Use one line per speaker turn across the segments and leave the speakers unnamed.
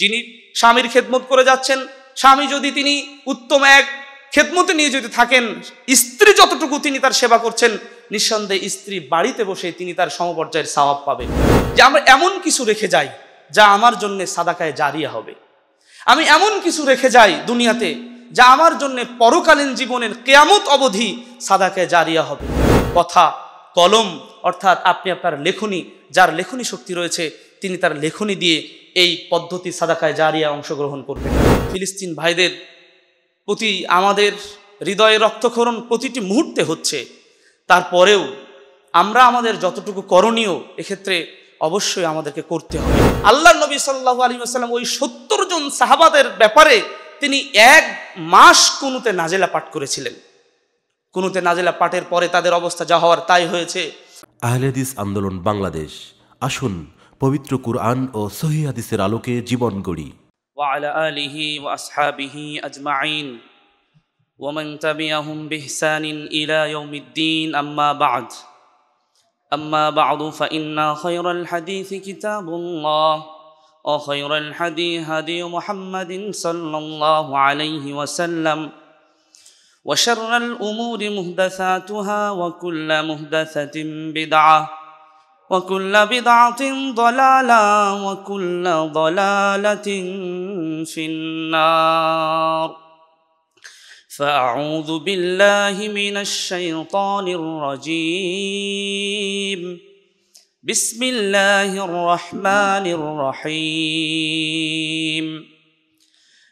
যিনি স্বামীর খেদমত করে যাচ্ছেন স্বামী যদি তিনি উত্তম এক খেদমতে নিয়ে যদি থাকেন স্ত্রী যতটুকু তিনি তার সেবা করছেন নিঃসন্দেহে স্ত্রী বাড়িতে বসে তিনি তার সমপর্যায়ের স্বভাব পাবেন যে আমরা এমন কিছু রেখে যাই যা আমার জন্য সাদাকায় জারিয়া হবে আমি এমন কিছু রেখে যাই দুনিয়াতে যা আমার জন্য পরকালীন জীবনের কেয়ামত অবধি সাদাকায় জারিয়া হবে কথা কলম অর্থাৎ আপনি আপনার লেখনী যার লেখনী শক্তি রয়েছে তিনি তার লেখনি দিয়ে এই পদ্ধতি সাদাকায় জারিয়া অংশগ্রহণ করবেন ফিলিস্তিন ভাইদের প্রতি আমাদের হৃদয়ে রক্তক্ষরণ প্রতিটি মুহূর্তে হচ্ছে তারপরেও আমরা আমাদের যতটুকু করণীয় এক্ষেত্রে অবশ্যই আমাদেরকে করতে হবে আল্লাহ নবী সাল্লাহ আলী আসাল্লাম ওই সত্তর জন সাহাবাদের ব্যাপারে তিনি এক মাস কোনোতে নাজেলা পাঠ করেছিলেন কোনোতে নাজেলা পাঠের পরে তাদের অবস্থা যা হওয়ার তাই হয়েছে আহলেদিস আন্দোলন বাংলাদেশ আসুন পবিত্র কুরআন ও সহি হাদিসের আলোকে জীবন গড়ি ওয়া আলিহি ওয়া আজমাইন ওয়া মান তাবিআহুম বিহসানিন ইলা ইয়াউমিদ্দিন আম্মা বা'দ আম্মা বা'দ ফাইন্না খায়রুল হাদিস হাদি হাদি মুহাম্মাদিন সাল্লাল্লাহু আলাইহি ওয়া সাল্লাম ওয়া শাররুল উমুরি মুহদাসাতুহা ওয়া কুল্লু মুহদাসাতিন وكل بدعة ضلالة وكل ضلالة في النار فأعوذ بالله من الشيطان الرجيم بسم الله الرحمن الرحيم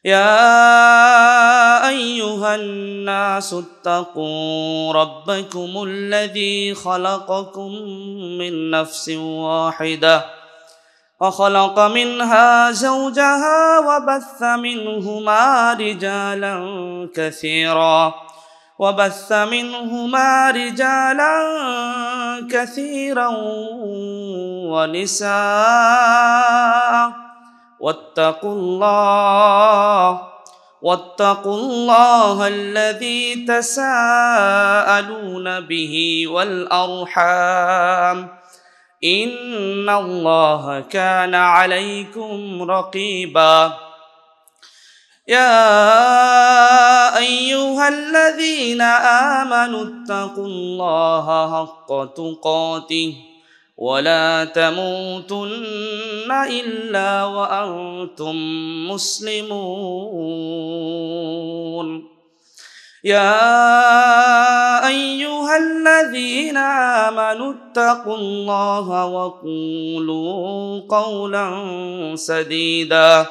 يا ايها الناس اتقوا ربكم الذي خلقكم من نفس واحده وخلق منها زوجها وبث منهما رجالا كثيرا وبث منهما رجالا كثيرا ونساء واتقوا الله واتقوا الله الذي تساءلون به والارحام ان الله كان عليكم رقيبا يا ايها الذين امنوا اتقوا الله حق تقاته ولا تموتن الا وانتم مسلمون يا ايها الذين امنوا اتقوا الله وقولوا قولا سديدا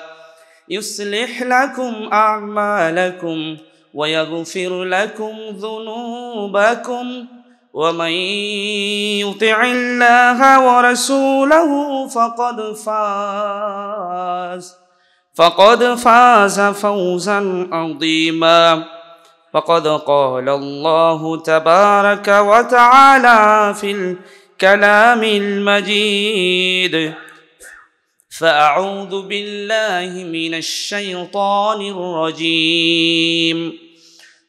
يصلح لكم اعمالكم ويغفر لكم ذنوبكم ومن يطع الله ورسوله فقد فاز فقد فاز فوزا عظيما فقد قال الله تبارك وتعالى في الكلام المجيد فاعوذ بالله من الشيطان الرجيم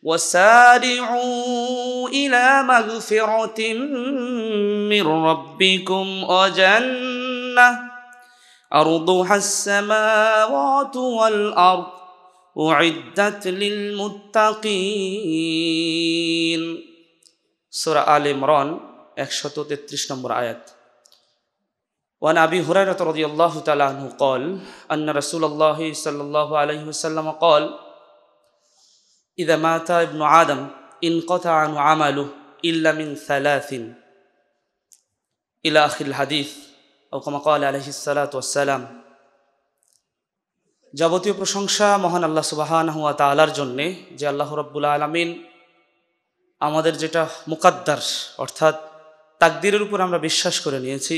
وسارعوا إلى مغفرة من ربكم وجنة أرضها السماوات والأرض أعدت للمتقين سورة آل عمران 133 নম্বর আয়াত وعن أبي هريرة رضي الله تعالى عنه قال أن رسول الله صلى الله عليه وسلم قال إذا مات ابن آدم انقطع عمله إلا من ثلاث إلى آخر الحديث أو كما قال عليه الصلاة والسلام যাবতীয় প্রশংসা মহান আল্লাহ সুবাহান হুয়া তালার জন্যে যে আল্লাহ রব্বুল আলমিন আমাদের যেটা মুকাদ্দার অর্থাৎ তাকদিরের উপর আমরা বিশ্বাস করে নিয়েছি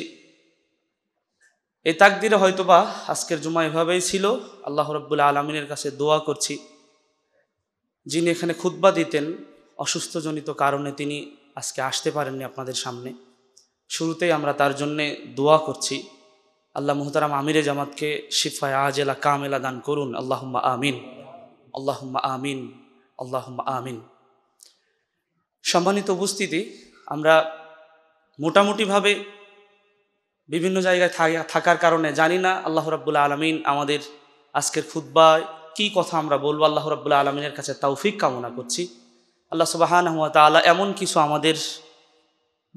এই তাকদিরে হয়তোবা আজকের জুমা এভাবেই ছিল আল্লাহ রব্বুল আলমিনের কাছে দোয়া করছি যিনি এখানে খুদ্া দিতেন অসুস্থজনিত কারণে তিনি আজকে আসতে পারেননি আপনাদের সামনে শুরুতেই আমরা তার জন্যে দোয়া করছি আল্লাহ মুহতারাম আমিরে জামাতকে শিফায় আজেলা কামেলা দান করুন আল্লাহম্মা আমিন আল্লাহম্মা আমিন আল্লাহম্মা আমিন সম্মানিত উপস্থিতি আমরা মোটামুটিভাবে বিভিন্ন জায়গায় থাকার কারণে জানি না আল্লাহ রাবুল্লা আলমিন আমাদের আজকের ফুটবায় কি কথা আমরা বলবো আল্লাহ রব্লা আলমিনের কাছে তৌফিক কামনা করছি আল্লাহ সুবাহান তালা এমন কিছু আমাদের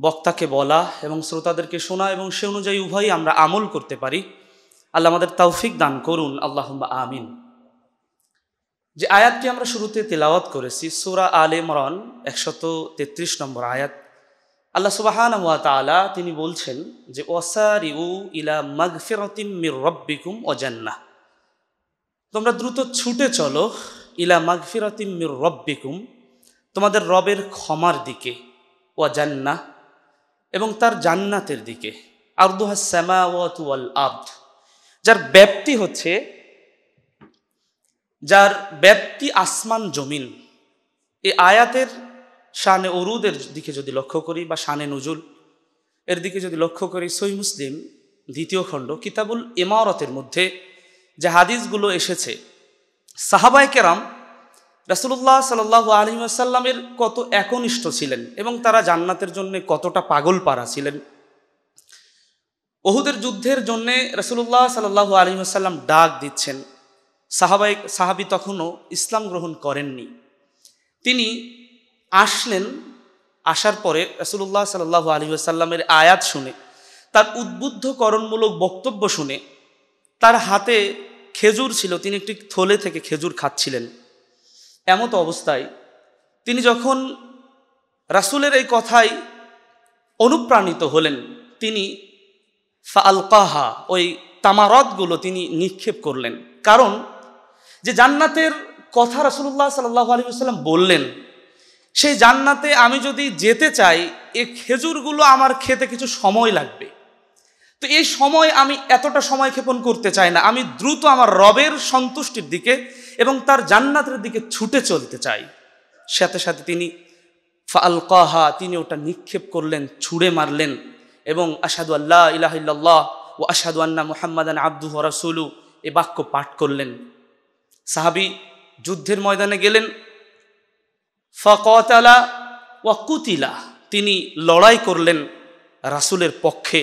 বক্তাকে বলা এবং শ্রোতাদেরকে শোনা এবং সে অনুযায়ী উভয়ই আমরা আমল করতে পারি আল্লাহ আমাদের তৌফিক দান করুন আল্লাহ আমিন যে আয়াতটি আমরা শুরুতে তেলাওয়াত করেছি সুরা আলে মরন একশত তেত্রিশ নম্বর আয়াত আল্লাহ সুবাহান তালা তিনি বলছেন যে ওয়াসারি ইলা মাগফিরতিম মির রব্বিকুম অজান্না তোমরা দ্রুত ছুটে চলো ইলা মাগফিরাতিম রব্বিকুম তোমাদের রবের ক্ষমার দিকে ও জান্না এবং তার জান্নাতের দিকে আর্দুহা শ্যামাওয়াত ওয়াল আব্দ যার ব্যাপ্তি হচ্ছে যার ব্যাপ্তি আসমান জমিন এই আয়াতের শানে অরুদের দিকে যদি লক্ষ্য করি বা শানে নজুল এর দিকে যদি লক্ষ্য করি সই মুসলিম দ্বিতীয় খণ্ড কিতাবুল ইমারতের মধ্যে যে হাদিসগুলো এসেছে সাহাবাই কেরাম রাসুল্লাহ সাল্লাহ আলহিমাসাল্লামের কত একনিষ্ঠ ছিলেন এবং তারা জান্নাতের জন্য কতটা পাগল পাড়া ছিলেন বহুদের যুদ্ধের জন্যে রসুল্লাহ সাল্লাহ আলহিমাসাল্লাম ডাক দিচ্ছেন সাহাবাই সাহাবি তখনও ইসলাম গ্রহণ করেননি তিনি আসলেন আসার পরে রসুল্লাহ সাল্লাহ আলহিমাসাল্লামের আয়াত শুনে তার উদ্বুদ্ধকরণমূলক বক্তব্য শুনে তার হাতে খেজুর ছিল তিনি একটি থলে থেকে খেজুর খাচ্ছিলেন এমত অবস্থায় তিনি যখন রাসুলের এই কথায় অনুপ্রাণিত হলেন তিনি ফালকাহা ওই তামারতগুলো তিনি নিক্ষেপ করলেন কারণ যে জান্নাতের কথা রাসুল্লাহ সাল্লাহ আলী সাল্লাম বললেন সেই জান্নাতে আমি যদি যেতে চাই এ খেজুরগুলো আমার খেতে কিছু সময় লাগবে তো এই সময় আমি এতটা সময় ক্ষেপণ করতে চাই না আমি দ্রুত আমার রবের সন্তুষ্টির দিকে এবং তার জান্নাতের দিকে ছুটে চলতে চাই সাথে সাথে তিনি ফালকাহা তিনি ওটা নিক্ষেপ করলেন ছুঁড়ে মারলেন এবং আসাদু আল্লাহ ইলাহিল্লাহ ও আসাদু আন্না মুহাম্মদ আব্দুহ রাসুলু এ বাক্য পাঠ করলেন সাহাবি যুদ্ধের ময়দানে গেলেন ফকতালা ওয়া কুতিলা তিনি লড়াই করলেন রাসুলের পক্ষে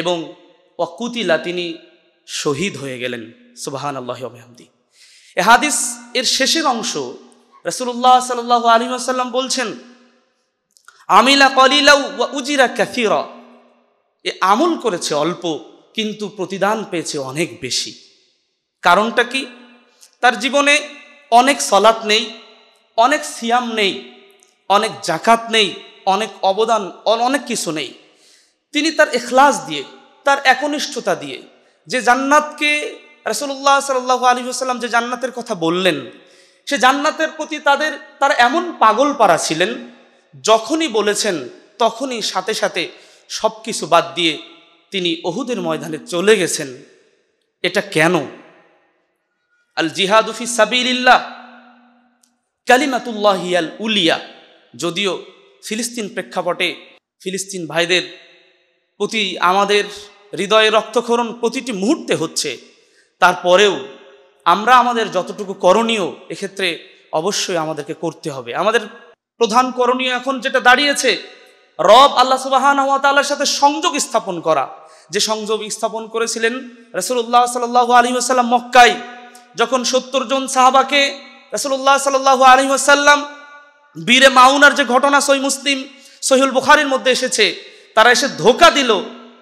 এবং ওয়াকুতিলা তিনি শহীদ হয়ে গেলেন সুবাহান আল্লাহ আবহামদি এ হাদিস এর শেষের অংশ রসুল্লাহ সাল আলী আসাল্লাম বলছেন আমিলা কলিলাউ উজিরা ক্যাথিরা এ আমল করেছে অল্প কিন্তু প্রতিদান পেয়েছে অনেক বেশি কারণটা কি তার জীবনে অনেক সলাত নেই অনেক সিয়াম নেই অনেক জাকাত নেই অনেক অবদান অনেক কিছু নেই তিনি তার এখলাস দিয়ে তার একনিষ্ঠতা দিয়ে যে জান্নাতকে রসুল্লাহ সাল আলী সাল্লাম যে জান্নাতের কথা বললেন সে জান্নাতের প্রতি তাদের তার এমন পাগল পাড়া ছিলেন যখনই বলেছেন তখনই সাথে সাথে সব কিছু বাদ দিয়ে তিনি অহুদের ময়দানে চলে গেছেন এটা কেন আল জিহাদুফি সাবিল্লা কালিমাতুল্লাহিয়াল উলিয়া যদিও ফিলিস্তিন প্রেক্ষাপটে ফিলিস্তিন ভাইদের প্রতি আমাদের হৃদয়ে রক্তক্ষরণ প্রতিটি মুহূর্তে হচ্ছে তারপরেও আমরা আমাদের যতটুকু করণীয় এক্ষেত্রে অবশ্যই আমাদেরকে করতে হবে আমাদের প্রধান করণীয় এখন যেটা দাঁড়িয়েছে রব আল্লাহ সুবাহানার সাথে সংযোগ স্থাপন করা যে সংযোগ স্থাপন করেছিলেন রসুল্লাহ সাল্লাহ আলী আসাল্লাম মক্কাই যখন সত্তর জন সাহাবাকে রসুল্লাহ সাল্লাহ আলী আসাল্লাম বীরে মাউনার যে ঘটনা সই মুসলিম সহিউল বুখারির মধ্যে এসেছে তারা এসে ধোকা দিল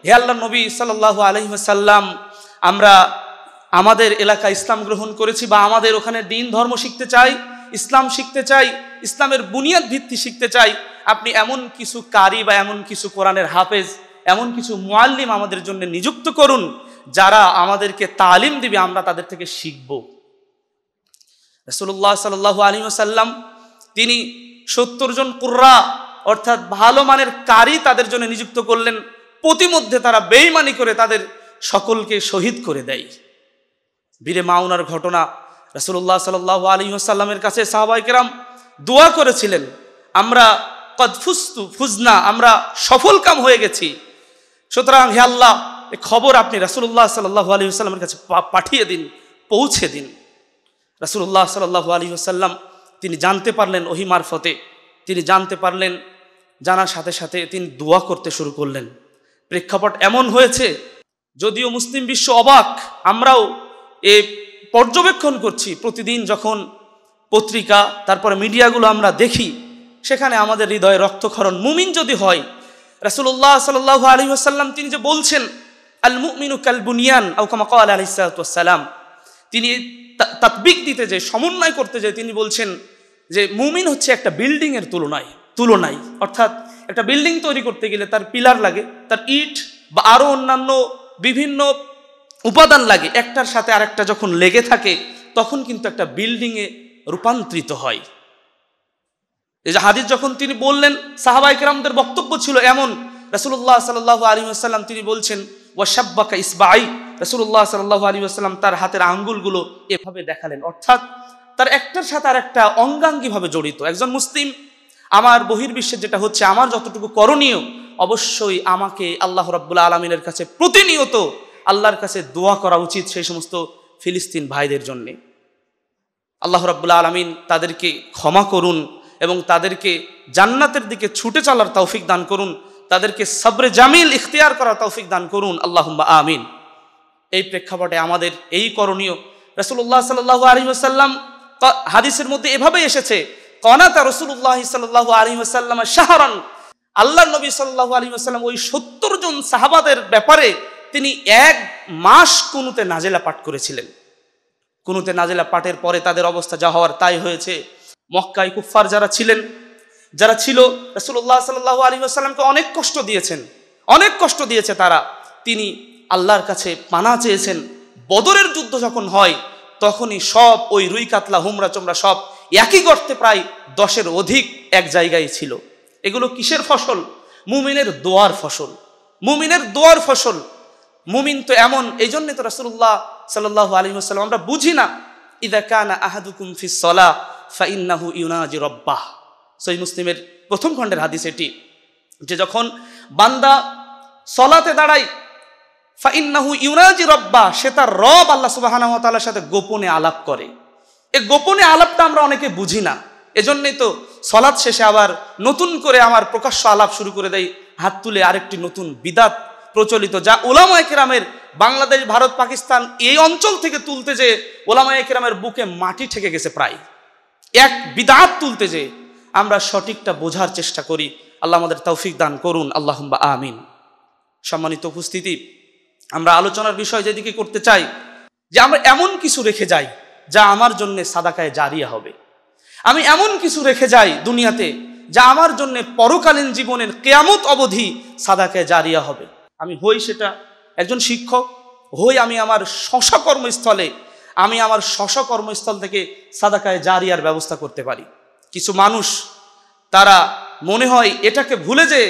হে আল্লাহ নবী সাল্লাহ আলহিমসাল্লাম আমরা আমাদের এলাকা ইসলাম গ্রহণ করেছি বা আমাদের ওখানে দিন ধর্ম শিখতে চাই ইসলাম শিখতে চাই ইসলামের বুনিয়াদ ভিত্তি শিখতে চাই আপনি এমন কিছু কারি বা এমন কিছু কোরআনের হাফেজ এমন কিছু মোয়াল্লিম আমাদের জন্য নিযুক্ত করুন যারা আমাদেরকে তালিম দিবে আমরা তাদের থেকে শিখব রসুল্লাহ সাল্লাহ আলী সাল্লাম তিনি সত্তর জন কুর্রা অর্থাৎ ভালো মানের কারি তাদের জন্য নিযুক্ত করলেন প্রতিমধ্যে তারা বেইমানি করে তাদের সকলকে শহীদ করে দেয় বীরে মাওনার ঘটনা রাসুল্লাহ সাল্লাহ আলী আসাল্লামের কাছে সাহাবাইকেরাম দোয়া করেছিলেন আমরা কদফুস্তু ফুজনা আমরা সফল কাম হয়ে গেছি সুতরাং হে আল্লাহ এ খবর আপনি রাসুল্লাহ সাল্লাহ আলী আসাল্লামের কাছে পাঠিয়ে দিন পৌঁছে দিন রাসুল্লাহ সাল্লাহ আলী আসাল্লাম তিনি জানতে পারলেন ওহি মারফতে তিনি জানতে পারলেন জানার সাথে সাথে তিনি দোয়া করতে শুরু করলেন প্রেক্ষাপট এমন হয়েছে যদিও মুসলিম বিশ্ব অবাক আমরাও এ পর্যবেক্ষণ করছি প্রতিদিন যখন পত্রিকা তারপরে মিডিয়াগুলো আমরা দেখি সেখানে আমাদের হৃদয়ে রক্তক্ষরণ মুমিন যদি হয় রাসুল্লাহ সাল আলী আসাল্লাম তিনি যে বলছেন আল মুমিনু কাল বুনিয়ান আউকামা কাল আলিসাল্লাম তিনি তাত্বিক দিতে যে সমন্বয় করতে যে তিনি বলছেন যে মুমিন হচ্ছে একটা বিল্ডিংয়ের তুলনায় তুলনায় অর্থাৎ একটা বিল্ডিং তৈরি করতে গেলে তার পিলার লাগে তার ইট বা আরও অন্যান্য বিভিন্ন উপাদান লাগে একটার সাথে আরেকটা যখন লেগে থাকে তখন কিন্তু একটা বিল্ডিংয়ে রূপান্তরিত হয় এই যে হাদিস যখন তিনি বললেন সাহাবাইকেরামদের বক্তব্য ছিল এমন রসুল্লাহ সাল আলী আসসালাম তিনি বলছেন ওয়াশাব্বাকা ইসবাই রসুল্লাহ সাল আলী আসসালাম তার হাতের আঙ্গুলগুলো এভাবে দেখালেন অর্থাৎ তার একটার সাথে আর একটা অঙ্গাঙ্গিভাবে জড়িত একজন মুসলিম আমার বহির্বিশ্বে যেটা হচ্ছে আমার যতটুকু করণীয় অবশ্যই আমাকে আল্লাহ রব্বুল আলমিনের কাছে প্রতিনিয়ত আল্লাহর কাছে দোয়া করা উচিত সেই সমস্ত ফিলিস্তিন ভাইদের জন্যে আল্লাহ রব্বুল্লা আলমিন তাদেরকে ক্ষমা করুন এবং তাদেরকে জান্নাতের দিকে ছুটে চলার তৌফিক দান করুন তাদেরকে সবরে জামিল ইখতিয়ার করার তৌফিক দান করুন আল্লাহম্বা আমিন এই প্রেক্ষাপটে আমাদের এই করণীয় রসুল্লাহ সাল্লাহ আলহিহাসাল্লাম হাদিসের মধ্যে এভাবে এসেছে কনাতা রসুল্লাহ সাল্লাহ আলী আসাল্লাম শাহরান আল্লাহ নবী সাল্লাহ আলী আসাল্লাম ওই সত্তর জন সাহাবাদের ব্যাপারে তিনি এক মাস কুনুতে নাজেলা পাঠ করেছিলেন কুনুতে নাজেলা পাঠের পরে তাদের অবস্থা যা হওয়ার তাই হয়েছে মক্কায় কুফফার যারা ছিলেন যারা ছিল রসুল্লাহ সাল্লাহ আলী আসাল্লামকে অনেক কষ্ট দিয়েছেন অনেক কষ্ট দিয়েছে তারা তিনি আল্লাহর কাছে পানা চেয়েছেন বদরের যুদ্ধ যখন হয় তখনই সব ওই রুই কাতলা হুমরা চোমরা সব একই গর্তে প্রায় দশের অধিক এক জায়গায় ছিল এগুলো কিসের ফসল মুমিনের দোয়ার ফসল মুমিনের দোয়ার ফসল মুমিন তো এমন এই জন্যে তো রাসুল্লাহ সাল্লাহ সাল্লাম আমরা বুঝি না ইদা কানা আহাদুকুম ফি সলা ফাইন্নাহু ইউনাজি রব্বাহ সই মুসলিমের প্রথম খণ্ডের হাদিস এটি যে যখন বান্দা সলাতে দাঁড়ায় ফাইন্নাহু ইউনাজি রব্বাহ সে তার রব আল্লাহ সুবাহানা তালার সাথে গোপনে আলাপ করে এই গোপনে আলাপটা আমরা অনেকে বুঝি না এজন্যই তো সলাদ শেষে আবার নতুন করে আমার প্রকাশ্য আলাপ শুরু করে দেয় হাত তুলে আরেকটি নতুন বিদাত প্রচলিত যা ওলামা একরামের বাংলাদেশ ভারত পাকিস্তান এই অঞ্চল থেকে তুলতে যে ওলামা একরামের বুকে মাটি ঠেকে গেছে প্রায় এক বিদাত তুলতে যে আমরা সঠিকটা বোঝার চেষ্টা করি আল্লাহ আমাদের তৌফিক দান করুন আল্লাহম্বা আমিন সম্মানিত উপস্থিতি আমরা আলোচনার বিষয় যেদিকে করতে চাই যে আমরা এমন কিছু রেখে যাই যা আমার জন্য সাদাকায় জারিয়া হবে আমি এমন কিছু রেখে যাই দুনিয়াতে যা আমার জন্য পরকালীন জীবনের কেয়ামত অবধি সাদাকায় জারিয়া হবে আমি হই সেটা একজন শিক্ষক হই আমি আমার শশা কর্মস্থলে আমি আমার শশা কর্মস্থল থেকে সাদাকায় জারিয়ার ব্যবস্থা করতে পারি কিছু মানুষ তারা মনে হয় এটাকে ভুলে যে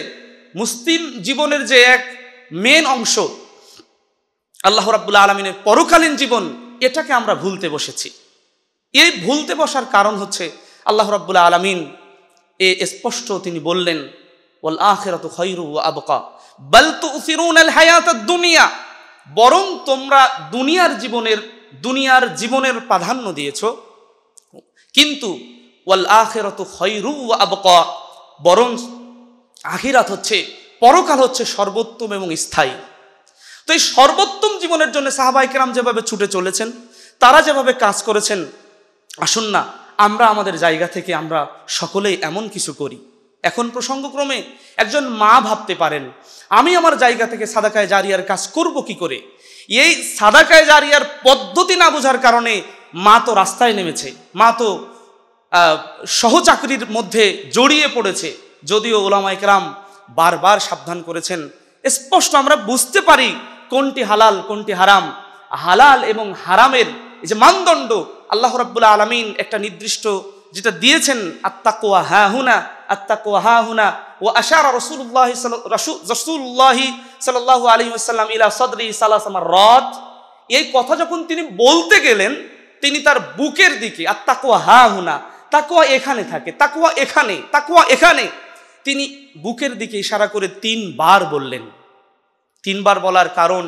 মুসলিম জীবনের যে এক মেন অংশ আল্লাহ রাবুল্লাহ আলমিনের পরকালীন জীবন এটাকে আমরা ভুলতে বসেছি এই ভুলতে বসার কারণ হচ্ছে আল্লাহ রব্বুল্লা আলমিন এ স্পষ্ট তিনি বললেন ওল আখেরাত খৈরু আবকা বলতু উফিরুন আল হায়াত দুনিয়া বরং তোমরা দুনিয়ার জীবনের দুনিয়ার জীবনের প্রাধান্য দিয়েছ কিন্তু ওয়াল আখেরত হৈরু আবকা বরং আখিরাত হচ্ছে পরকাল হচ্ছে সর্বোত্তম এবং স্থায়ী তো এই সর্বোত্তম জীবনের জন্য সাহাবাইকেরাম যেভাবে ছুটে চলেছেন তারা যেভাবে কাজ করেছেন আসুন না আমরা আমাদের জায়গা থেকে আমরা সকলেই এমন কিছু করি এখন প্রসঙ্গক্রমে একজন মা ভাবতে পারেন আমি আমার জায়গা থেকে সাদাকায় জারিয়ার কাজ করব কি করে এই সাদাকায় জারিয়ার পদ্ধতি না বোঝার কারণে মা তো রাস্তায় নেমেছে মা তো সহচাকরির মধ্যে জড়িয়ে পড়েছে যদিও ওলামা একরাম বারবার সাবধান করেছেন স্পষ্ট আমরা বুঝতে পারি কোনটি হালাল কোনটি হারাম হালাল এবং হারামের এই যে মানদণ্ড আল্লাহ রব্বুল্লা আলমিন একটা নির্দিষ্ট যেটা দিয়েছেন কোয়া হা হুনা কোয়া হা হুনা ও আশারা রসুল্লাহ রসুল্লাহি সাল্লাহ আলী আসাল্লাম ইলা সদরি সালাসামার রথ এই কথা যখন তিনি বলতে গেলেন তিনি তার বুকের দিকে আত্মাকুয়া হা হুনা তাকুয়া এখানে থাকে তাকুয়া এখানে তাকুয়া এখানে তিনি বুকের দিকে ইশারা করে তিনবার বললেন তিনবার বলার কারণ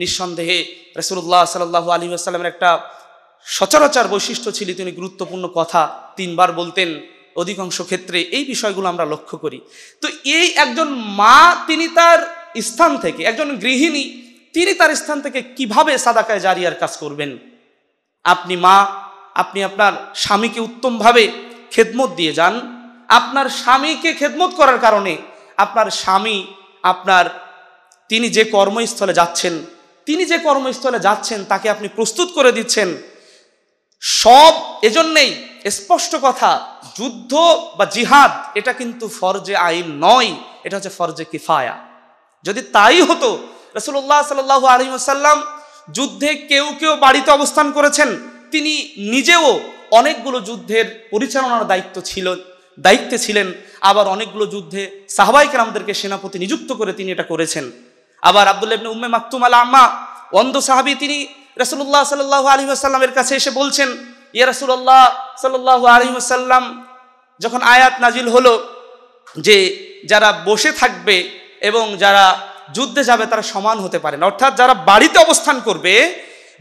নিঃসন্দেহে রসুল্লাহ সাল্লাহ আলী আসসালামের একটা সচরাচর বৈশিষ্ট্য ছিল তিনি গুরুত্বপূর্ণ কথা তিনবার বলতেন অধিকাংশ ক্ষেত্রে এই বিষয়গুলো আমরা লক্ষ্য করি তো এই একজন মা তিনি তার স্থান থেকে একজন গৃহিণী তিনি তার স্থান থেকে কিভাবে সাদাকায় জারিয়ার কাজ করবেন আপনি মা আপনি আপনার স্বামীকে উত্তমভাবে খেদমত দিয়ে যান আপনার স্বামীকে খেদমত করার কারণে আপনার স্বামী আপনার তিনি যে কর্মস্থলে যাচ্ছেন তিনি যে কর্মস্থলে যাচ্ছেন তাকে আপনি প্রস্তুত করে দিচ্ছেন সব এজন্যেই স্পষ্ট কথা যুদ্ধ বা জিহাদ এটা কিন্তু ফরজে আইন নয় এটা হচ্ছে ফরজে কিফায়া যদি তাই হতো রসুল্লাহ সাল্লাহ আলহিমসাল্লাম যুদ্ধে কেউ কেউ বাড়িতে অবস্থান করেছেন তিনি নিজেও অনেকগুলো যুদ্ধের পরিচালনার দায়িত্ব ছিল দায়িত্বে ছিলেন আবার অনেকগুলো যুদ্ধে আমাদেরকে সেনাপতি নিযুক্ত করে তিনি এটা করেছেন আবার আবদুল্লাহ ইবনে উম্মে মাকতুম আল আম্মা অন্ধ সাহাবি তিনি রসুল্লাহ সাল্লাল্লাহু আলী আসাল্লামের কাছে এসে বলছেন ইয়া রসুল্লাহ সাল্লাহ আলী আসাল্লাম যখন আয়াত নাজিল হলো যে যারা বসে থাকবে এবং যারা যুদ্ধে যাবে তারা সমান হতে পারেন অর্থাৎ যারা বাড়িতে অবস্থান করবে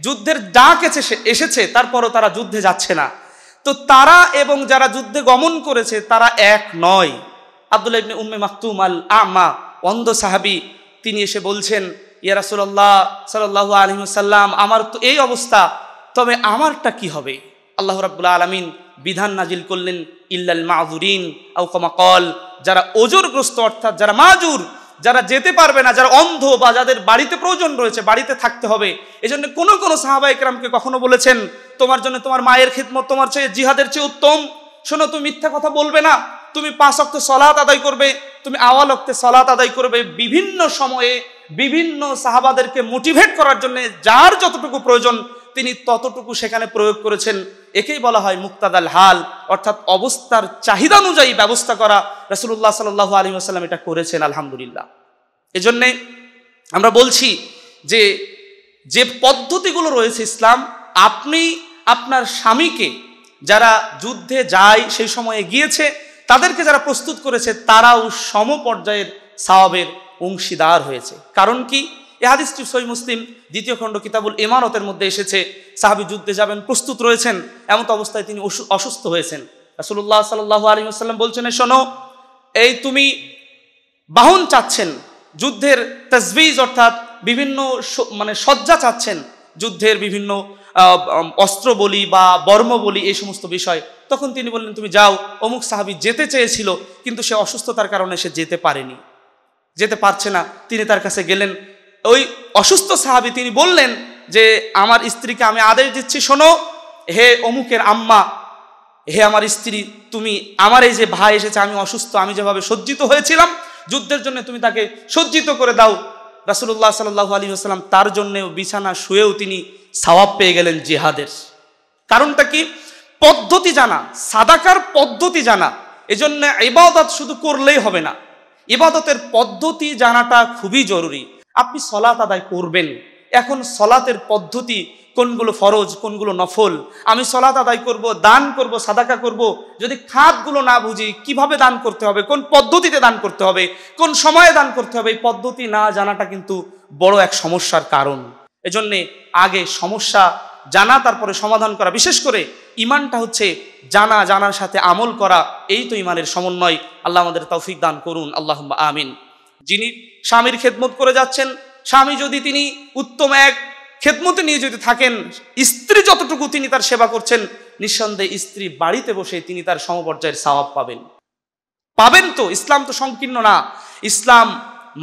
যুদ্ধের ডাক এসে এসেছে তারপরও তারা যুদ্ধে যাচ্ছে না তো তারা এবং যারা যুদ্ধে গমন করেছে তারা এক নয় আবদুল্লাহ ইবনে উম্মে মাকতুম আল আমা অন্ধ সাহাবি তিনি এসে বলছেন ইয়া রাসুল্লাহ সাল্লাহ আলহিমসাল্লাম আমার তো এই অবস্থা তবে আমারটা কি হবে আল্লাহ রাবুল্লাহ আলমিন বিধান নাজিল করলেন ইল্লাল মাহুরিন আউকমা কল যারা ওজোরগ্রস্ত অর্থাৎ যারা মাজুর যারা যেতে পারবে না যারা অন্ধ বা যাদের বাড়িতে প্রয়োজন রয়েছে বাড়িতে থাকতে হবে এজন্য কোনো কোনো সাহাবা রামকে কখনো বলেছেন তোমার জন্য তোমার মায়ের খিদমত তোমার চেয়ে জিহাদের চেয়ে উত্তম শোনো তুমি মিথ্যা কথা বলবে না তুমি পাঁচ অক্ত সলাৎ আদায় করবে তুমি আওয়ালকতে সলাত আদায় করবে বিভিন্ন সময়ে বিভিন্ন সাহাবাদেরকে মোটিভেট করার জন্য যার যতটুকু প্রয়োজন তিনি ততটুকু সেখানে প্রয়োগ করেছেন একেই বলা হয় মুক্তাদাল হাল অর্থাৎ অবস্থার চাহিদা অনুযায়ী ব্যবস্থা করা রসুল্লাহ সাল আলী আসাল্লাম এটা করেছেন আলহামদুলিল্লাহ এজন্যে আমরা বলছি যে যে পদ্ধতিগুলো রয়েছে ইসলাম আপনি আপনার স্বামীকে যারা যুদ্ধে যায় সেই সময়ে গিয়েছে তাদেরকে যারা প্রস্তুত করেছে তারাও সমপর্যায়ের সাহাবের অংশীদার হয়েছে কারণ কি এ হাদিসটি সই মুসলিম দ্বিতীয় খণ্ড কিতাবুল ইমারতের মধ্যে এসেছে সাহাবি যুদ্ধে যাবেন প্রস্তুত রয়েছেন এমন অবস্থায় তিনি অসুস্থ হয়েছেন রাসুল্লাহ সাল্লাহ আলী আসাল্লাম বলছেন শোনো এই তুমি বাহন চাচ্ছেন যুদ্ধের তসবিজ অর্থাৎ বিভিন্ন মানে সজ্জা চাচ্ছেন যুদ্ধের বিভিন্ন অস্ত্র বলি বা বর্ম বলি এই সমস্ত বিষয় তখন তিনি বললেন তুমি যাও অমুক সাহাবি যেতে চেয়েছিল কিন্তু সে অসুস্থতার কারণে সে যেতে পারেনি যেতে পারছে না তিনি তার কাছে গেলেন ওই অসুস্থ সাহাবি তিনি বললেন যে আমার স্ত্রীকে আমি আদেশ দিচ্ছি শোনো হে অমুকের আম্মা হে আমার স্ত্রী তুমি আমার এই যে ভাই এসেছে আমি অসুস্থ আমি যেভাবে সজ্জিত হয়েছিলাম যুদ্ধের জন্য তুমি তাকে সজ্জিত করে দাও রাসুল্লাহ সাল্লাহ আলী আসসালাম তার জন্যেও বিছানা শুয়েও তিনি সওয়াব পেয়ে গেলেন জিহাদের কারণটা কি পদ্ধতি জানা সাদাকার পদ্ধতি জানা এজন্য ইবাদত শুধু করলেই হবে না ইবাদতের পদ্ধতি জানাটা খুবই জরুরি আপনি সলাত আদায় করবেন এখন সলাতের পদ্ধতি কোনগুলো ফরজ কোনগুলো নফল আমি সলাত আদায় করব দান করব সাদাকা করব যদি খাতগুলো না বুঝি কিভাবে দান করতে হবে কোন পদ্ধতিতে দান করতে হবে কোন সময়ে দান করতে হবে এই পদ্ধতি না জানাটা কিন্তু বড় এক সমস্যার কারণ এজন্যে আগে সমস্যা জানা তারপরে সমাধান করা বিশেষ করে ইমানটা হচ্ছে জানা জানার সাথে আমল করা এই তো ইমানের সমন্বয় আল্লাহ আমাদের তৌফিক দান করুন আল্লাহ আমিন যিনি স্বামীর খেদমত করে যাচ্ছেন স্বামী যদি তিনি উত্তম এক খেদমতে নিয়ে যদি থাকেন স্ত্রী যতটুকু তিনি তার সেবা করছেন নিঃসন্দেহে স্ত্রী বাড়িতে বসে তিনি তার সমপর্যায়ের স্বভাব পাবেন পাবেন তো ইসলাম তো সংকীর্ণ না ইসলাম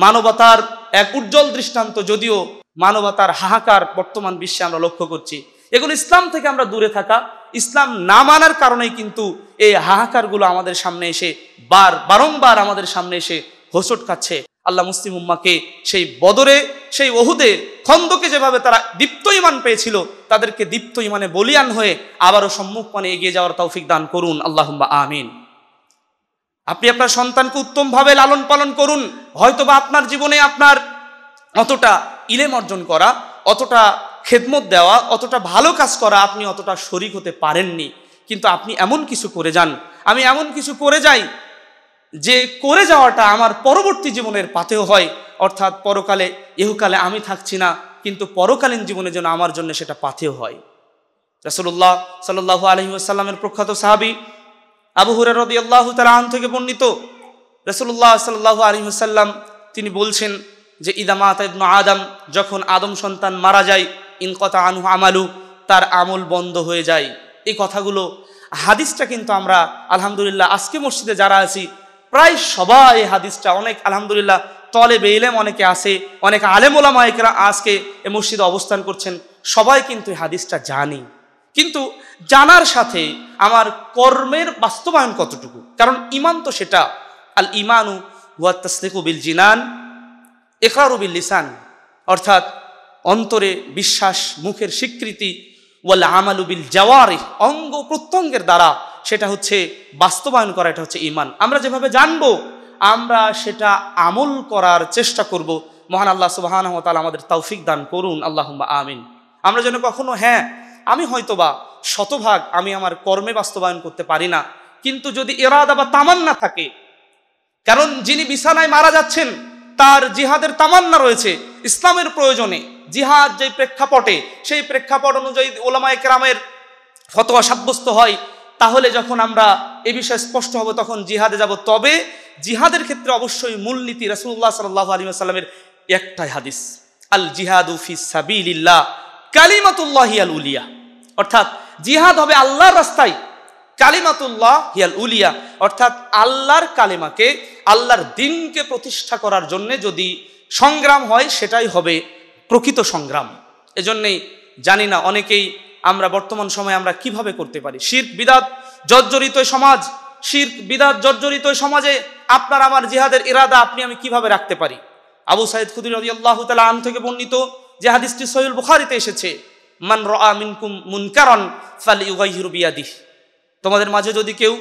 মানবতার এক উজ্জ্বল দৃষ্টান্ত যদিও মানবতার হাহাকার বর্তমান বিশ্বে আমরা লক্ষ্য করছি এগুলো ইসলাম থেকে আমরা দূরে থাকা ইসলাম না মানার কারণেই কিন্তু এই হাহাকারগুলো আমাদের সামনে এসে বার বারংবার আমাদের সামনে এসে হোসট খাচ্ছে আল্লাহ মুসলিম উম্মাকে সেই বদরে সেই ওহুদে খন্দকে যেভাবে তারা দীপ্ত ইমান পেয়েছিল তাদেরকে দীপ্ত ইমানে বলিয়ান হয়ে আবারও সম্মুখ মানে এগিয়ে যাওয়ার তৌফিক দান করুন আল্লাহম্বা আমিন আপনি আপনার সন্তানকে উত্তমভাবে লালন পালন করুন হয়তোবা আপনার জীবনে আপনার অতটা ইলেম অর্জন করা অতটা খেদমত দেওয়া অতটা ভালো কাজ করা আপনি অতটা শরিক হতে পারেননি কিন্তু আপনি এমন কিছু করে যান আমি এমন কিছু করে যাই যে করে যাওয়াটা আমার পরবর্তী জীবনের পাতেও হয় অর্থাৎ পরকালে এহুকালে আমি থাকছি না কিন্তু পরকালীন জীবনে যেন আমার জন্য সেটা পাথেও হয় রাসুল্লাহ সাল্লাহ আলহিউসাল্লামের প্রখ্যাত সাহাবি আবু হুরার রদি আল্লাহ তালাহ থেকে বর্ণিত রসুল্লাহ সাল্লাহ আলহিহাসাল্লাম তিনি বলছেন যে ইদামাত ইবনু আদম যখন আদম সন্তান মারা যায় ইনকতা আনহু আমালু তার আমল বন্ধ হয়ে যায় এই কথাগুলো হাদিসটা কিন্তু আমরা আলহামদুলিল্লাহ আজকে মসজিদে যারা আছি প্রায় সবাই হাদিসটা অনেক আলহামদুলিল্লাহ তলে বেইলেম অনেকে আছে অনেক আলেমোলামা মায়েকেরা আজকে এ মসজিদে অবস্থান করছেন সবাই কিন্তু এই হাদিসটা জানি কিন্তু জানার সাথে আমার কর্মের বাস্তবায়ন কতটুকু কারণ ইমান তো সেটা আল ইমানু ওয়া তসলিকু বিল জিনান একারুবিল লিসান অর্থাৎ অন্তরে বিশ্বাস মুখের স্বীকৃতি ওয়াল আমালুবিল জাওয়ারে অঙ্গ প্রত্যঙ্গের দ্বারা সেটা হচ্ছে বাস্তবায়ন করা এটা হচ্ছে ইমান আমরা যেভাবে জানবো আমরা সেটা আমল করার চেষ্টা করব মহান আল্লাহ সুবাহান তালা আমাদের তৌফিক দান করুন আল্লাহ আমিন আমরা যেন কখনো হ্যাঁ আমি হয়তোবা শতভাগ আমি আমার কর্মে বাস্তবায়ন করতে পারি না কিন্তু যদি এরাদা বা তামান্না থাকে কারণ যিনি বিছানায় মারা যাচ্ছেন তার জিহাদের তামান্না রয়েছে ইসলামের প্রয়োজনে জিহাদ যেই প্রেক্ষাপটে সেই প্রেক্ষাপট অনুযায়ী ওলামায় কেরামের ফতোয়া সাব্যস্ত হয় তাহলে যখন আমরা এ বিষয়ে স্পষ্ট হব তখন জিহাদে যাব তবে জিহাদের ক্ষেত্রে অবশ্যই মূলনীতি রাসুল্লাহ সাল্লাহ আলী আসাল্লামের একটাই হাদিস আল জিহাদ সাবিল্লাহ কালিমাতুল্লাহি আল উলিয়া অর্থাৎ জিহাদ হবে আল্লাহর রাস্তায় কালিমাতুল্লাহ হিয়াল উলিয়া অর্থাৎ আল্লাহর কালিমাকে আল্লাহর দিনকে প্রতিষ্ঠা করার জন্যে যদি সংগ্রাম হয় সেটাই হবে প্রকৃত সংগ্রাম এজন্যেই জানি না অনেকেই আমরা বর্তমান সময়ে আমরা কিভাবে করতে পারি শির বিদাত জর্জরিত সমাজ শির বিদাত জর্জরিত সমাজে আপনার আমার জিহাদের ইরাদা আপনি আমি কিভাবে রাখতে পারি আবু সাইদ খুদির রবি আল্লাহ তালা আন থেকে বর্ণিত যে হাদিসটি সহিল বুখারিতে এসেছে মান রা মিনকুম মুনকারন ফাল ইউগাইহিরু বিয়াদিহ তোমাদের মাঝে যদি কেউ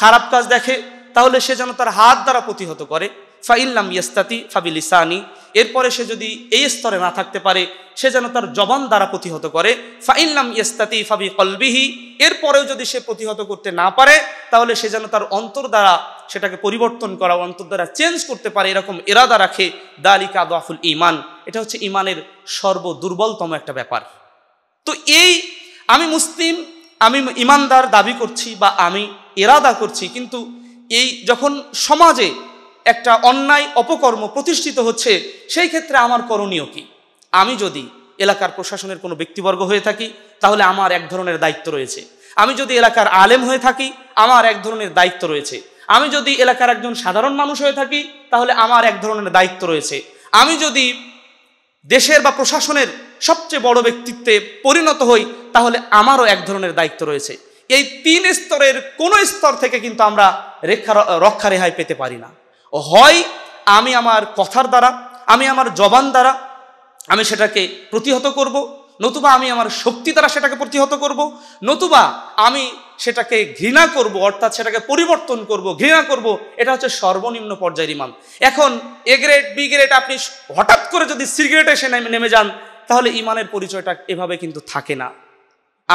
খারাপ কাজ দেখে তাহলে সে যেন তার হাত দ্বারা প্রতিহত করে ফাইল্লাম ইয়াস্তাতি ফাবিল ইসানি এরপরে সে যদি এই স্তরে না থাকতে পারে সে যেন তার জবান দ্বারা প্রতিহত করে ফাইল্লাম ইয়াস্তাতি ফাবি কলবিহি এরপরেও যদি সে প্রতিহত করতে না পারে তাহলে সে যেন তার অন্তর দ্বারা সেটাকে পরিবর্তন করা অন্তর দ্বারা চেঞ্জ করতে পারে এরকম এরাদা রাখে দালিকা দাফুল ইমান এটা হচ্ছে ইমানের সর্বদুর্বলতম একটা ব্যাপার তো এই আমি মুসলিম আমি ইমানদার দাবি করছি বা আমি এরাদা করছি কিন্তু এই যখন সমাজে একটা অন্যায় অপকর্ম প্রতিষ্ঠিত হচ্ছে সেই ক্ষেত্রে আমার করণীয় কি আমি যদি এলাকার প্রশাসনের কোনো ব্যক্তিবর্গ হয়ে থাকি তাহলে আমার এক ধরনের দায়িত্ব রয়েছে আমি যদি এলাকার আলেম হয়ে থাকি আমার এক ধরনের দায়িত্ব রয়েছে আমি যদি এলাকার একজন সাধারণ মানুষ হয়ে থাকি তাহলে আমার এক ধরনের দায়িত্ব রয়েছে আমি যদি দেশের বা প্রশাসনের সবচেয়ে বড় ব্যক্তিত্বে পরিণত হই তাহলে আমারও এক ধরনের দায়িত্ব রয়েছে এই তিন স্তরের কোনো স্তর থেকে কিন্তু আমরা রেখা রক্ষা রেহাই পেতে পারি না হয় আমি আমার কথার দ্বারা আমি আমার জবান দ্বারা আমি সেটাকে প্রতিহত করব নতুবা আমি আমার শক্তি দ্বারা সেটাকে প্রতিহত করব নতুবা আমি সেটাকে ঘৃণা করব অর্থাৎ সেটাকে পরিবর্তন করব ঘৃণা করব এটা হচ্ছে সর্বনিম্ন পর্যায়ের ইমান এখন এ গ্রেড বি গ্রেড আপনি হঠাৎ করে যদি সিগারেটে এসে নেমে যান তাহলে ইমানের পরিচয়টা এভাবে কিন্তু থাকে না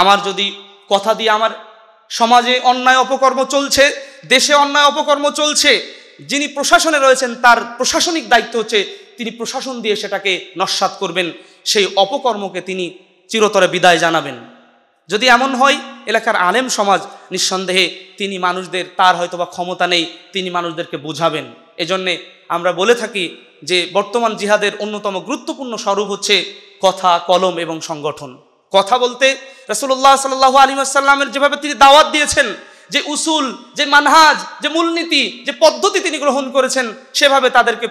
আমার যদি কথা দিয়ে আমার সমাজে অন্যায় অপকর্ম চলছে দেশে অন্যায় অপকর্ম চলছে যিনি প্রশাসনে রয়েছেন তার প্রশাসনিক দায়িত্ব হচ্ছে তিনি প্রশাসন দিয়ে সেটাকে নস্বাত করবেন সেই অপকর্মকে তিনি চিরতরে বিদায় জানাবেন যদি এমন হয় এলাকার আলেম সমাজ নিঃসন্দেহে তিনি মানুষদের তার হয়তো বা ক্ষমতা নেই তিনি মানুষদেরকে বুঝাবেন এজন্যে আমরা বলে থাকি যে বর্তমান জিহাদের অন্যতম গুরুত্বপূর্ণ স্বরূপ হচ্ছে কথা কলম এবং সংগঠন কথা বলতে রসুল্লাহ সাল আলী আসাল্লামের যেভাবে তিনি দাওয়াত দিয়েছেন যে উসুল যে মানহাজ যে মূলনীতি যে পদ্ধতি তিনি গ্রহণ করেছেন সেভাবে তাদেরকে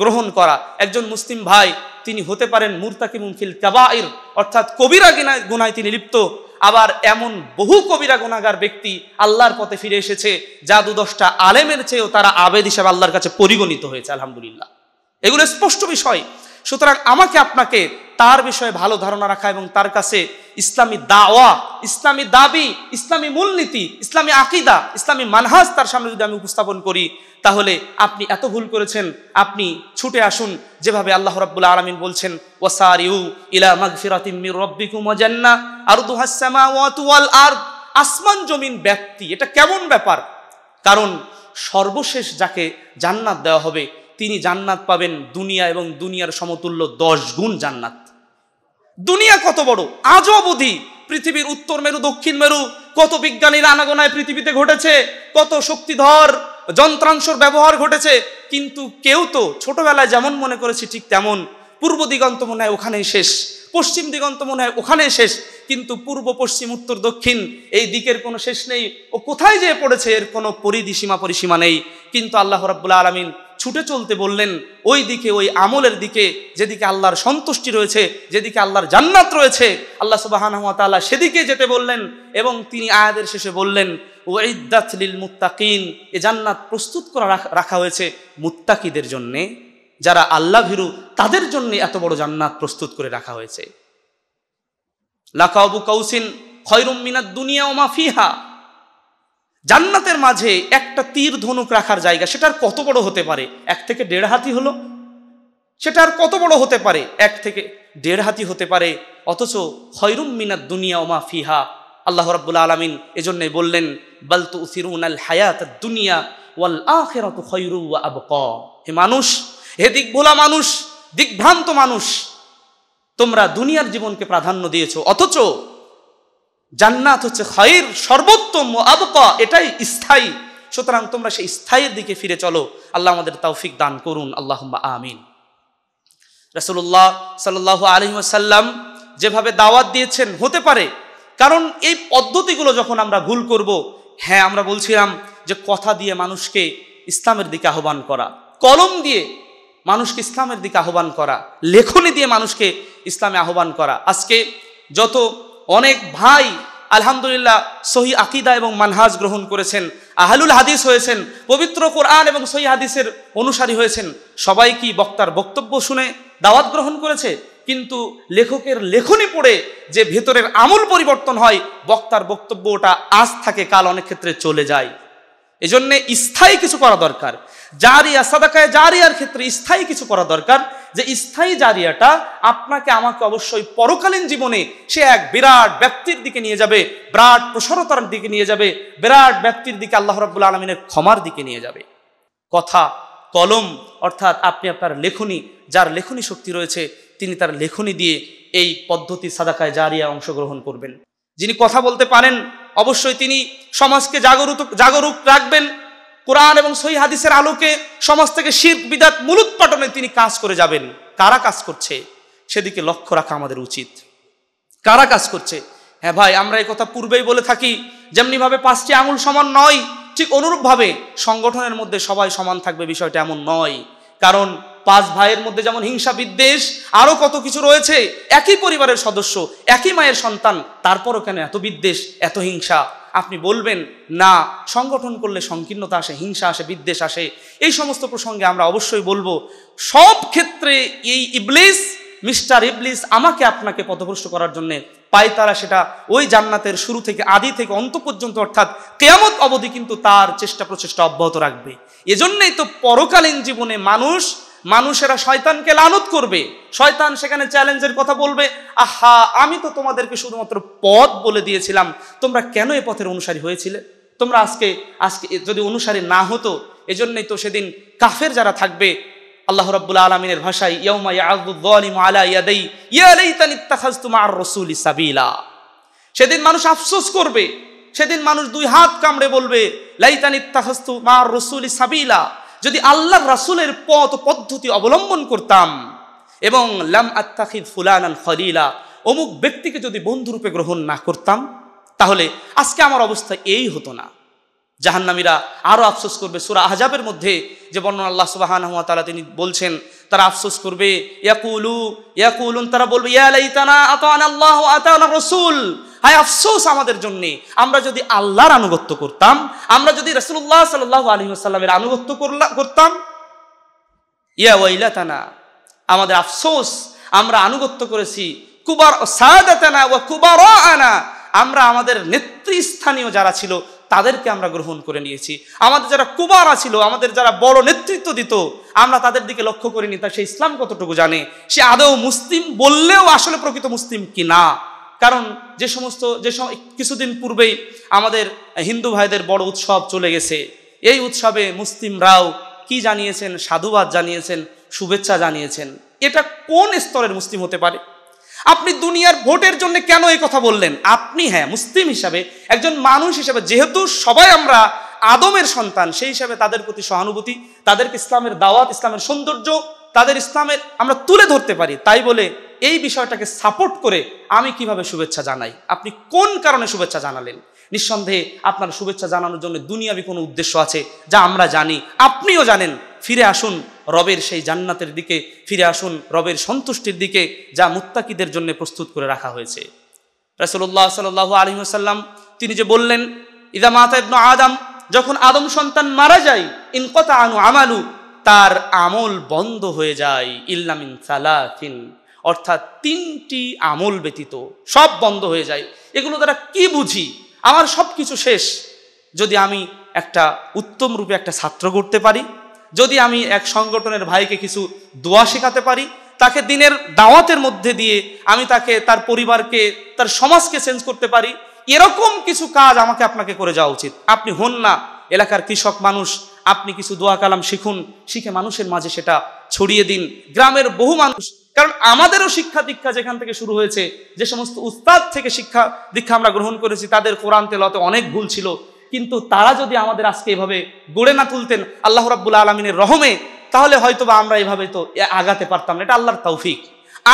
গ্রহণ করা একজন মুসলিম ভাই তিনি হতে পারেন মুরতাকি মুমফিল কাবাইর অর্থাৎ কবিরা গুনায় তিনি লিপ্ত আবার এমন বহু কবিরা গুণাগার ব্যক্তি আল্লাহর পথে ফিরে এসেছে যা দুদশটা দশটা আলেমের চেয়েও তারা আবেদ হিসাবে আল্লাহর কাছে পরিগণিত হয়েছে আলহামদুলিল্লাহ এগুলো স্পষ্ট বিষয় সুতরাং আমাকে আপনাকে তার বিষয়ে ভালো ধারণা রাখা এবং তার কাছে ইসলামী দাওয়া ইসলামী দাবি ইসলামী মূলনীতি ইসলামী আকিদা ইসলামী মানহাজ তার সামনে যদি আমি উপস্থাপন করি তাহলে আপনি এত ভুল করেছেন আপনি ছুটে আসুন যেভাবে আল্লাহ রাব্বুল আলমিন বলছেন ওয়াসারিউ ইলা মাগফিরাতিমির রব্বিকুম ওয়াল আসমান জমিন ব্যক্তি এটা কেমন ব্যাপার কারণ সর্বশেষ যাকে জান্নাত দেওয়া হবে তিনি জান্নাত পাবেন দুনিয়া এবং দুনিয়ার সমতুল্য দশ গুণ জান্নাত দুনিয়া কত বড় আজও অবধি পৃথিবীর উত্তর মেরু দক্ষিণ মেরু কত বিজ্ঞানীর আনাগোনায় পৃথিবীতে ঘটেছে কত শক্তিধর যন্ত্রাংশর ব্যবহার ঘটেছে কিন্তু কেউ তো ছোটবেলায় যেমন মনে করেছে ঠিক তেমন পূর্ব দিগন্ত মনে হয় ওখানেই শেষ পশ্চিম দিগন্ত মনে হয় ওখানেই শেষ কিন্তু পূর্ব পশ্চিম উত্তর দক্ষিণ এই দিকের কোনো শেষ নেই ও কোথায় যেয়ে পড়েছে এর কোনো পরিধি সীমা পরিসীমা নেই কিন্তু আল্লাহ রাব্বুল আলমিন ছুটে চলতে বললেন ওই দিকে ওই আমলের দিকে যেদিকে আল্লাহর সন্তুষ্টি রয়েছে যেদিকে আল্লাহর জান্নাত রয়েছে আল্লাহ সুবাহানহতালা সেদিকে যেতে বললেন এবং তিনি আয়াদের শেষে বললেন ওয়াইদাতলিল মুত্তাকিন এ জান্নাত প্রস্তুত করা রাখা হয়েছে মুত্তাকিদের জন্যে যারা আল্লাহ ভীরু তাদের জন্য এত বড় জান্নাত প্রস্তুত করে রাখা হয়েছে লাকাবু কৌসিন খয়রুম মিনাদ দুনিয়া ও মাফিহা জান্নাতের মাঝে একটা তীর ধনুক রাখার জায়গা সেটার কত বড় হতে পারে এক থেকে দেড় হাতি হলো সেটার কত বড় হতে পারে এক থেকে দেড় হাতি হতে পারে অথচ খয়রুম মিনাত দুনিয়া ওমা ফিহা আল্লাহ রাব্বুল আলমিন এজন্যে বললেন বালতু উসিরুন আল হায়াত দুনিয়া ওয়াল আখেরাতু খয়রু ওয়া আবক হে মানুষ হে দিক ভোলা মানুষ দিকভ্রান্ত মানুষ তোমরা দুনিয়ার জীবনকে প্রাধান্য দিয়েছ অথচ জান্নাত হচ্ছে খয়ের সর্বোত্তম ও আবকা এটাই স্থায়ী সুতরাং তোমরা সেই স্থায়ীর দিকে ফিরে চলো আল্লাহ আমাদের তৌফিক দান করুন আল্লাহ আমিন রসুল্লাহ সাল্লাহ আলহিমসাল্লাম যেভাবে দাওয়াত দিয়েছেন হতে পারে কারণ এই পদ্ধতিগুলো যখন আমরা ভুল করব হ্যাঁ আমরা বলছিলাম যে কথা দিয়ে মানুষকে ইসলামের দিকে আহ্বান করা কলম দিয়ে মানুষকে ইসলামের দিকে আহ্বান করা লেখনী দিয়ে মানুষকে ইসলামে আহ্বান করা আজকে যত অনেক ভাই আলহামদুলিল্লাহ সহি আকিদা এবং মানহাজ গ্রহণ করেছেন আহলুল হাদিস হয়েছেন পবিত্র কোরআন এবং সহি হাদিসের অনুসারী হয়েছেন সবাই কি বক্তার বক্তব্য শুনে দাওয়াত গ্রহণ করেছে কিন্তু লেখকের লেখনী পড়ে যে ভেতরের আমূল পরিবর্তন হয় বক্তার বক্তব্য ওটা আজ থাকে কাল অনেক ক্ষেত্রে চলে যায় এজন্য স্থায়ী কিছু করা দরকার জারিয়া সাদাকায় জারিয়ার ক্ষেত্রে স্থায়ী কিছু করা দরকার যে স্থায়ী জারিয়াটা আপনাকে আমাকে অবশ্যই পরকালীন জীবনে সে এক বিরাট ব্যক্তির দিকে নিয়ে যাবে বিরাট প্রসারতার দিকে নিয়ে যাবে বিরাট ব্যক্তির দিকে আল্লাহ রব্বুল আলমিনের ক্ষমার দিকে নিয়ে যাবে কথা কলম অর্থাৎ আপনি আপনার লেখনী যার লেখনী শক্তি রয়েছে তিনি তার লেখনী দিয়ে এই পদ্ধতি সাদাকায় জারিয়া অংশগ্রহণ করবেন যিনি কথা বলতে পারেন অবশ্যই তিনি সমাজকে জাগরুত জাগরুক রাখবেন কোরআন এবং সহি হাদিসের আলোকে সমাজ থেকে শির বিদাত মূলত পাটনে তিনি কাজ করে যাবেন কারা কাজ করছে সেদিকে লক্ষ্য রাখা আমাদের উচিত কারা কাজ করছে হ্যাঁ ভাই আমরা এই কথা পূর্বেই বলে থাকি যেমনিভাবে পাঁচটি আঙুল সমান নয় ঠিক অনুরূপভাবে সংগঠনের মধ্যে সবাই সমান থাকবে বিষয়টা এমন নয় কারণ পাঁচ ভাইয়ের মধ্যে যেমন হিংসা বিদ্বেষ আরও কত কিছু রয়েছে একই পরিবারের সদস্য একই মায়ের সন্তান তারপরও কেন এত বিদ্বেষ এত হিংসা আপনি বলবেন না সংগঠন করলে সংকীর্ণতা আসে হিংসা আসে বিদ্বেষ আসে এই সমস্ত প্রসঙ্গে আমরা অবশ্যই বলবো সব ক্ষেত্রে এই ইবলিস মিস্টার ইবলিস আমাকে আপনাকে পথভ্রষ্ট করার জন্য পায় তারা সেটা ওই জান্নাতের শুরু থেকে আদি থেকে অন্ত পর্যন্ত অর্থাৎ কেয়ামত অবধি কিন্তু তার চেষ্টা প্রচেষ্টা অব্যাহত রাখবে এজন্যই তো পরকালীন জীবনে মানুষ মানুষেরা শয়তানকে লানত করবে শয়তান সেখানে চ্যালেঞ্জের কথা বলবে আহা আমি তো তোমাদেরকে শুধুমাত্র পথ বলে দিয়েছিলাম তোমরা কেন এ পথের অনুসারী হয়েছিলে তোমরা আজকে আজকে যদি অনুসারী না হতো এজন্যই তো সেদিন কাফের যারা থাকবে আল্লাহ রব্বুল আলমিনের ভাষায় ইয়াউমা ইয়াদুদ্দালিম আলা ইয়াদাই ইয়ালাইতান ইত্তাখাজতু মা'আর রাসূলি সাবিলা সেদিন মানুষ আফসোস করবে সেদিন মানুষ দুই হাত কামড়ে বলবে লাইতান ইত্তাখাজতু রসুল রাসূলি সাবিলা যদি আল্লাহ রাসুলের পথ পদ্ধতি অবলম্বন করতাম এবং লাম আত্তাখিদ আল খলিলা অমুক ব্যক্তিকে যদি বন্ধুরূপে গ্রহণ না করতাম তাহলে আজকে আমার অবস্থা এই হতো না জাহান্নামীরা আরও আফসোস করবে সুরা আহজাবের মধ্যে যে বর্ণনা আল্লাহ সুবাহান তালা তিনি বলছেন তারা আফসোস করবে ইয়াকুলু ইয়াকুলুন তারা বলবে ইয়া লাইতানা আতানা আল্লাহ আতানা রাসূল হায় আফসোস আমাদের জন্য আমরা যদি আল্লাহর আনুগত্য করতাম আমরা যদি রাসূলুল্লাহ সাল্লাল্লাহু আলাইহি ওয়াসাল্লামের আনুগত্য করতাম ইয়া ওয়াইলাতানা আমাদের আফসোস আমরা আনুগত্য করেছি কুবার সাদাতানা ওয়া আনা আমরা আমাদের নেতৃস্থানীয় যারা ছিল তাদেরকে আমরা গ্রহণ করে নিয়েছি আমাদের যারা কুবারা ছিল আমাদের যারা বড় নেতৃত্ব দিত আমরা তাদের দিকে লক্ষ্য করিনি তা সে ইসলাম কতটুকু জানে সে আদৌ মুসলিম বললেও আসলে প্রকৃত মুসলিম কি না কারণ যে সমস্ত যে কিছুদিন পূর্বেই আমাদের হিন্দু ভাইদের বড় উৎসব চলে গেছে এই উৎসবে মুসলিমরাও কি জানিয়েছেন সাধুবাদ জানিয়েছেন শুভেচ্ছা জানিয়েছেন এটা কোন স্তরের মুসলিম হতে পারে আপনি দুনিয়ার ভোটের জন্য কেন এই কথা বললেন আপনি হ্যাঁ মুসলিম হিসাবে একজন মানুষ হিসাবে যেহেতু সবাই আমরা আদমের সন্তান সেই হিসাবে তাদের প্রতি সহানুভূতি তাদেরকে ইসলামের দাওয়াত ইসলামের সৌন্দর্য তাদের ইসলামের আমরা তুলে ধরতে পারি তাই বলে এই বিষয়টাকে সাপোর্ট করে আমি কিভাবে শুভেচ্ছা জানাই আপনি কোন কারণে শুভেচ্ছা জানালেন নিঃসন্দেহে আপনার শুভেচ্ছা জানানোর জন্য দুনিয়াবি কোনো উদ্দেশ্য আছে যা আমরা জানি আপনিও জানেন ফিরে আসুন রবের সেই জান্নাতের দিকে ফিরে আসুন রবের সন্তুষ্টির দিকে যা মুত্তাকিদের জন্য প্রস্তুত করে রাখা হয়েছে রসুল্লাহ সাল্লাহ আলহিহাসাল্লাম তিনি যে বললেন ইদা মাতা ইবনু আদম যখন আদম সন্তান মারা যায় ইনকতা আনু আমালু তার আমল বন্ধ হয়ে যায় ইল্লামিন সালাথিন অর্থাৎ তিনটি আমল ব্যতীত সব বন্ধ হয়ে যায় এগুলো তারা কি বুঝি আমার সব কিছু শেষ যদি আমি একটা উত্তম রূপে একটা ছাত্র করতে পারি যদি আমি এক সংগঠনের ভাইকে কিছু দোয়া শেখাতে পারি তাকে দিনের দাওয়াতের মধ্যে দিয়ে আমি তাকে তার পরিবারকে তার সমাজকে চেঞ্জ করতে পারি এরকম কিছু কাজ আমাকে আপনাকে করে যাওয়া উচিত আপনি হন না এলাকার কৃষক মানুষ আপনি কিছু দোয়া কালাম শিখুন শিখে মানুষের মাঝে সেটা ছড়িয়ে দিন গ্রামের বহু মানুষ কারণ আমাদেরও শিক্ষা দীক্ষা যেখান থেকে শুরু হয়েছে যে সমস্ত উস্তাদ থেকে শিক্ষা দীক্ষা আমরা গ্রহণ করেছি তাদের কোরআন তেলতে অনেক ভুল ছিল কিন্তু তারা যদি আমাদের আজকে এভাবে গড়ে না তুলতেন আল্লাহ রাব্বুল আলমিনের রহমে তাহলে হয়তো বা আমরা এভাবে তো আগাতে পারতাম না এটা আল্লাহর তৌফিক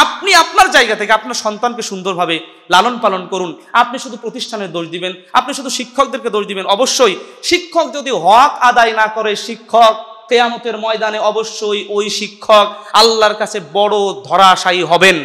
আপনি আপনার জায়গা থেকে আপনার সন্তানকে সুন্দরভাবে লালন পালন করুন আপনি শুধু প্রতিষ্ঠানের দোষ দিবেন আপনি শুধু শিক্ষকদেরকে দোষ দিবেন অবশ্যই শিক্ষক যদি হক আদায় না করে শিক্ষক কেয়ামতের ময়দানে অবশ্যই ওই শিক্ষক আল্লাহর কাছে বড় ধরাশায়ী হবেন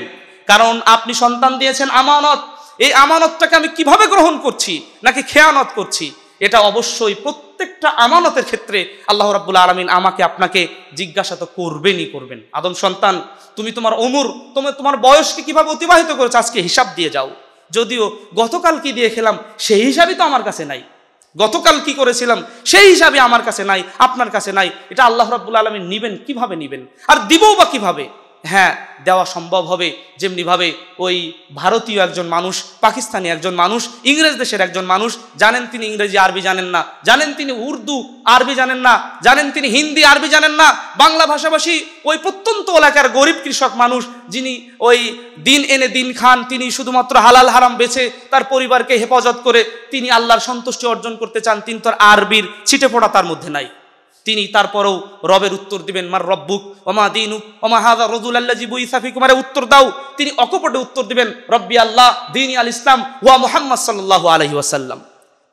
কারণ আপনি সন্তান দিয়েছেন আমানত এই আমানতটাকে আমি কিভাবে গ্রহণ করছি নাকি খেয়ানত করছি এটা অবশ্যই প্রত্যেকটা আমানতের ক্ষেত্রে আল্লাহ রাবুল আলমিন আমাকে আপনাকে জিজ্ঞাসা তো করবেনই করবেন আদম সন্তান তুমি তোমার অমুর তুমি তোমার বয়সকে কিভাবে অতিবাহিত করেছো আজকে হিসাব দিয়ে যাও যদিও গতকাল কি দিয়ে খেলাম সেই হিসাবই তো আমার কাছে নাই গতকাল কি করেছিলাম সেই হিসাবে আমার কাছে নাই আপনার কাছে নাই এটা আল্লাহ রাবুল আলমী নিবেন কিভাবে নিবেন আর দিবও বা কিভাবে হ্যাঁ দেওয়া সম্ভব হবে যেমনিভাবে ওই ভারতীয় একজন মানুষ পাকিস্তানি একজন মানুষ ইংরেজ দেশের একজন মানুষ জানেন তিনি ইংরেজি আরবি জানেন না জানেন তিনি উর্দু আরবি জানেন না জানেন তিনি হিন্দি আরবি জানেন না বাংলা ভাষাভাষী ওই প্রত্যন্ত এলাকার গরিব কৃষক মানুষ যিনি ওই দিন এনে দিন খান তিনি শুধুমাত্র হালাল হারাম বেছে তার পরিবারকে হেফাজত করে তিনি আল্লাহর সন্তুষ্টি অর্জন করতে চান তিনি তার আরবির ছিটে পড়া তার মধ্যে নাই তিনি তারপরেও রবের উত্তর দিবেন মার রব্বুক ওমা দিনুক ওমা হাজা রজুল আল্লাহ জিবু ইসাফি কুমারে উত্তর দাও তিনি অকপটে উত্তর দিবেন রব্বি আল্লাহ দিন আল ইসলাম ওয়া মোহাম্মদ সাল্লাহ আলহি ওয়াসাল্লাম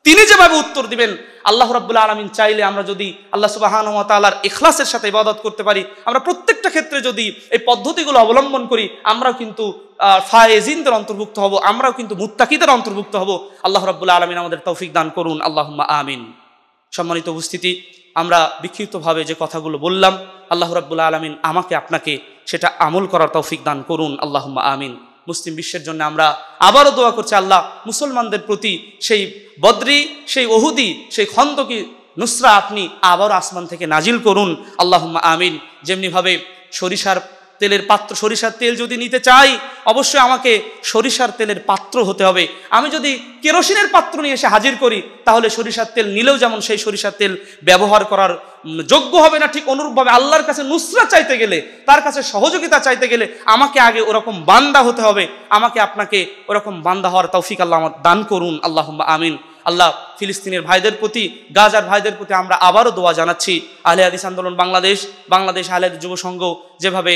তিনি যেভাবে উত্তর দিবেন আল্লাহ রাবুল্লাহ আলমিন চাইলে আমরা যদি আল্লাহ সুবাহান তালার এখলাসের সাথে ইবাদত করতে পারি আমরা প্রত্যেকটা ক্ষেত্রে যদি এই পদ্ধতিগুলো অবলম্বন করি আমরাও কিন্তু ফায়েজিনদের অন্তর্ভুক্ত হব আমরাও কিন্তু মুত্তাকিদের অন্তর্ভুক্ত হব আল্লাহ রাবুল্লাহ আলমিন আমাদের তৌফিক দান করুন আল্লাহ আমিন সম্মানিত উপস্থিতি আমরা বিক্ষিপ্তভাবে যে কথাগুলো বললাম আল্লাহ রাবুল্লা আলমিন আমাকে আপনাকে সেটা আমল করার তৌফিক দান করুন আল্লাহ আমিন মুসলিম বিশ্বের জন্য আমরা আবারও দোয়া করছি আল্লাহ মুসলমানদের প্রতি সেই বদ্রি সেই অহুদি সেই খন্দকি নুসরা আপনি আবার আসমান থেকে নাজিল করুন আল্লাহ আমিন যেমনিভাবে সরিষার তেলের পাত্র সরিষার তেল যদি নিতে চাই অবশ্যই আমাকে সরিষার তেলের পাত্র হতে হবে আমি যদি কেরোসিনের পাত্র নিয়ে এসে হাজির করি তাহলে সরিষার তেল নিলেও যেমন সেই সরিষার তেল ব্যবহার করার যোগ্য হবে না ঠিক অনুরূপভাবে আল্লাহর কাছে নুসরা চাইতে গেলে তার কাছে সহযোগিতা চাইতে গেলে আমাকে আগে ওরকম বান্দা হতে হবে আমাকে আপনাকে ওরকম বান্দা হওয়ার তৌফিক আল্লাহ আমার দান করুন আল্লাহ আমিন আল্লাহ ফিলিস্তিনের ভাইদের প্রতি গাজার ভাইদের প্রতি আমরা আবারও দোয়া জানাচ্ছি আহলে হাদিস আন্দোলন বাংলাদেশ বাংলাদেশ আহলে যুব সংঘ যেভাবে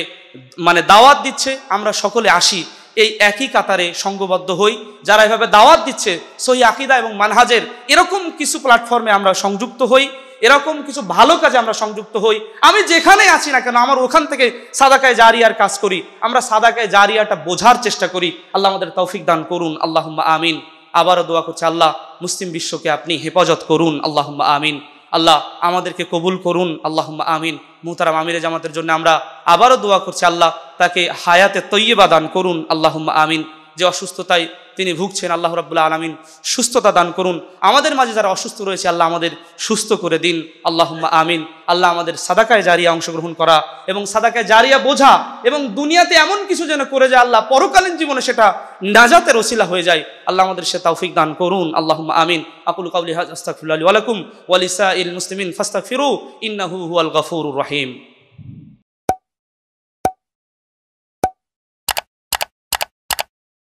মানে দাওয়াত দিচ্ছে আমরা সকলে আসি এই একই কাতারে সংঘবদ্ধ হই যারা এভাবে দাওয়াত দিচ্ছে সহি আকিদা এবং মানহাজের এরকম কিছু প্ল্যাটফর্মে আমরা সংযুক্ত হই এরকম কিছু ভালো কাজে আমরা সংযুক্ত হই আমি যেখানে আছি না কেন আমার ওখান থেকে সাদাকায় জারিয়ার কাজ করি আমরা সাদাকায় জারিয়াটা বোঝার চেষ্টা করি আল্লাহ আমাদের তৌফিক দান করুন আল্লাহ আমিন আবারও দোয়া করছি আল্লাহ মুসলিম বিশ্বকে আপনি হেফাজত করুন আল্লাহ আমিন আল্লাহ আমাদেরকে কবুল করুন আল্লাহ আমিন মুহতারাম আমিরে জামাতের জন্য আমরা আবারও দোয়া করছি আল্লাহ তাকে হায়াতে তৈয়বা দান করুন আল্লাহ আমিন যে অসুস্থতায় তিনি ভুগছেন আল্লাহ রাবুল্লাহ আলমিন সুস্থতা দান করুন আমাদের মাঝে যারা অসুস্থ রয়েছে আল্লাহ আমাদের সুস্থ করে দিন আল্লাহ আমিন আল্লাহ আমাদের সাদাকায় জারিয়া অংশগ্রহণ করা এবং সাদাকায় জারিয়া বোঝা এবং দুনিয়াতে এমন কিছু যেন করে যায় আল্লাহ পরকালীন জীবনে সেটা নাজাতের ওসিলা হয়ে যায় আল্লাহ আমাদের সে তৌফিক দান করুন আল্লাহ আমিন আকুল কাউলি হাজ আস্তাকুল্লাহ আলকুম ওয়ালিসা ইল মুসলিমিন ফাস্তাক ফিরু ইন্নাহু আল গফুর রহিম